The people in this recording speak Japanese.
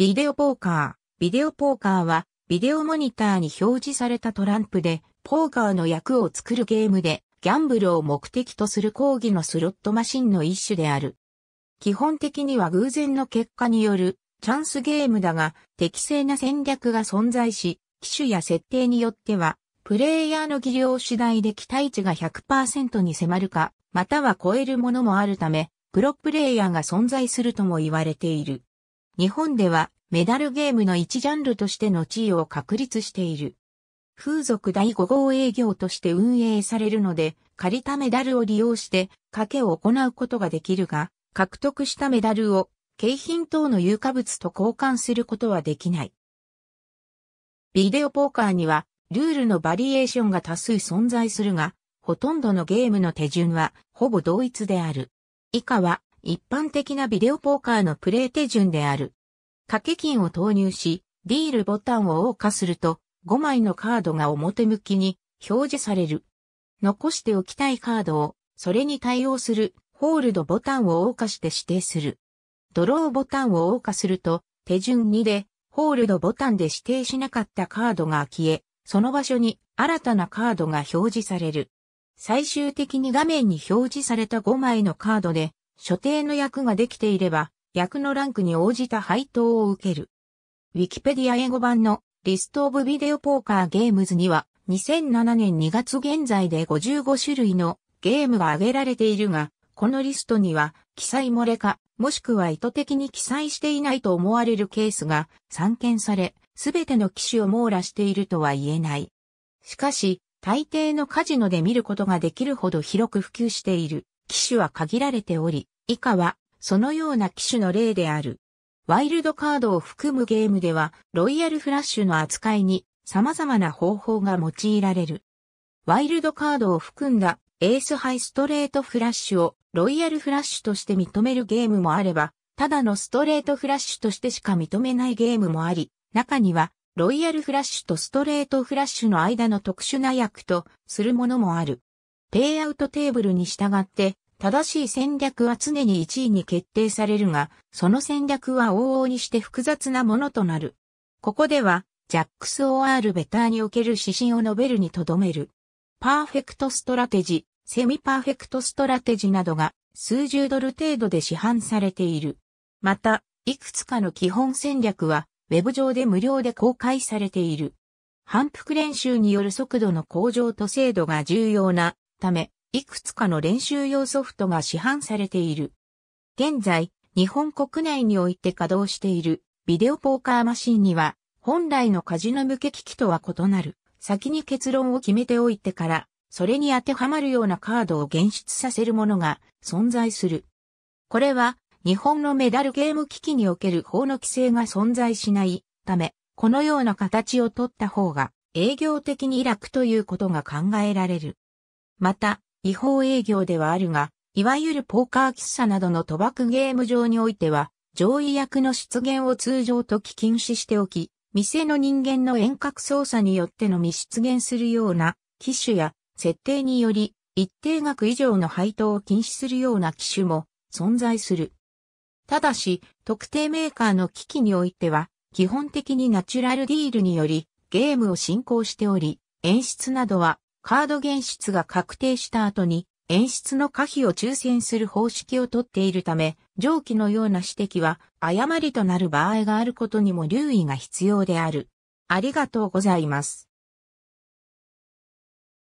ビデオポーカー。ビデオポーカーは、ビデオモニターに表示されたトランプで、ポーカーの役を作るゲームで、ギャンブルを目的とする講義のスロットマシンの一種である。基本的には偶然の結果によるチャンスゲームだが、適正な戦略が存在し、機種や設定によっては、プレイヤーの技量次第で期待値が100%に迫るか、または超えるものもあるため、プロプレイヤーが存在するとも言われている。日本ではメダルゲームの一ジャンルとしての地位を確立している。風俗第5号営業として運営されるので、借りたメダルを利用して賭けを行うことができるが、獲得したメダルを景品等の有価物と交換することはできない。ビデオポーカーにはルールのバリエーションが多数存在するが、ほとんどのゲームの手順はほぼ同一である。以下は一般的なビデオポーカーのプレイ手順である。掛け金を投入し、ディールボタンを謳歌すると、5枚のカードが表向きに表示される。残しておきたいカードを、それに対応するホールドボタンを謳歌して指定する。ドローボタンを謳歌すると、手順2で、ホールドボタンで指定しなかったカードが消え、その場所に新たなカードが表示される。最終的に画面に表示された5枚のカードで所定の役ができていれば、役のランクに応じた配当を受ける。ウィキペディア英語版のリストオブビデオポーカーゲームズには2007年2月現在で55種類のゲームが挙げられているが、このリストには記載漏れか、もしくは意図的に記載していないと思われるケースが散見され、すべての機種を網羅しているとは言えない。しかし、大抵のカジノで見ることができるほど広く普及している。機種は限られており、以下はそのような機種の例である。ワイルドカードを含むゲームでは、ロイヤルフラッシュの扱いに様々な方法が用いられる。ワイルドカードを含んだエースハイストレートフラッシュをロイヤルフラッシュとして認めるゲームもあれば、ただのストレートフラッシュとしてしか認めないゲームもあり、中にはロイヤルフラッシュとストレートフラッシュの間の特殊な役とするものもある。ペイアウトテーブルに従って正しい戦略は常に1位に決定されるが、その戦略は往々にして複雑なものとなる。ここでは、ジャックス・オアール・ベターにおける指針を述べるにとどめる。パーフェクトストラテジ、セミパーフェクトストラテジなどが数十ドル程度で市販されている。また、いくつかの基本戦略は、ウェブ上で無料で公開されている。反復練習による速度の向上と精度が重要なため、いくつかの練習用ソフトが市販されている。現在、日本国内において稼働しているビデオポーカーマシンには、本来のカジノ向け機器とは異なる、先に結論を決めておいてから、それに当てはまるようなカードを現出させるものが存在する。これは、日本のメダルゲーム機器における法の規制が存在しないため、このような形を取った方が営業的に楽ということが考えられる。また、違法営業ではあるが、いわゆるポーカー喫茶などの賭博ゲーム上においては、上位役の出現を通常と時禁止しておき、店の人間の遠隔操作によってのみ出現するような機種や設定により一定額以上の配当を禁止するような機種も存在する。ただし、特定メーカーの機器においては、基本的にナチュラルディールによりゲームを進行しており、演出などはカード現出が確定した後に演出の可否を抽選する方式をとっているため、上記のような指摘は誤りとなる場合があることにも留意が必要である。ありがとうございます。